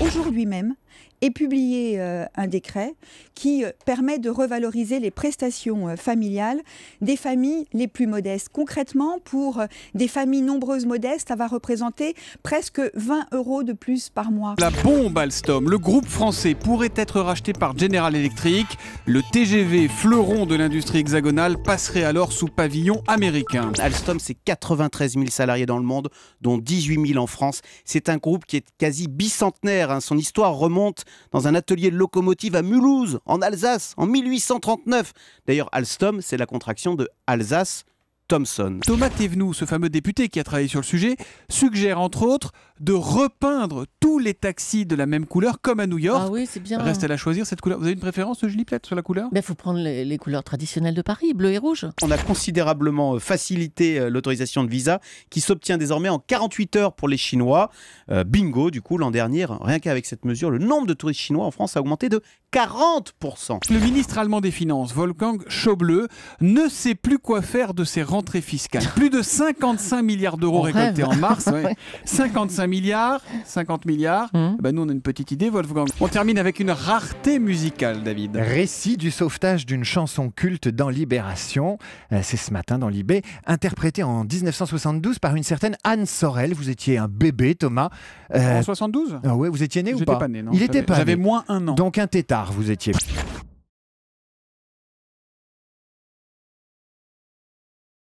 aujourd'hui même et publié euh, un décret qui euh, permet de revaloriser les prestations euh, familiales des familles les plus modestes. Concrètement, pour des familles nombreuses modestes, ça va représenter presque 20 euros de plus par mois. La bombe Alstom, le groupe français pourrait être racheté par General Electric. Le TGV, fleuron de l'industrie hexagonale, passerait alors sous pavillon américain. Alstom, c'est 93 000 salariés dans le monde, dont 18 000 en France. C'est un groupe qui est quasi bicentenaire. Hein. Son histoire remonte dans un atelier de locomotive à Mulhouse, en Alsace, en 1839. D'ailleurs, Alstom, c'est la contraction de Alsace Thomas Thévenoud, ce fameux député qui a travaillé sur le sujet, suggère entre autres de repeindre tous les taxis de la même couleur comme à New York. Ah oui, c'est bien. Reste à la choisir cette couleur. Vous avez une préférence, Julie peut-être, sur la couleur Il ben, faut prendre les, couleurs traditionnelles de Paris, bleu et rouge. On a considérablement euh, facilité euh, l'autorisation de visa qui s'obtient désormais en 48 heures pour les Chinois. Euh, bingo, du coup, l'an dernier, rien qu'avec cette mesure, le nombre de touristes chinois en France a augmenté de 40%. Le ministre allemand des Finances, Wolfgang Schauble, ne sait plus quoi faire de ses fiscale. Plus de 55 milliards d'euros récoltés en mars. 55 milliards, 50 milliards. Hum. Eh ben nous, on a une petite idée, Wolfgang. On termine avec une rareté musicale, David. Récit du sauvetage d'une chanson culte dans Libération. Euh, c'est ce matin dans Libé, interprétée en 1972 par une certaine Anne Sorel. Vous étiez un bébé, Thomas. Euh, en 72 ah vous étiez né ou pas, pas né, Il était pas J'avais moins un an. Donc un tétard, vous étiez.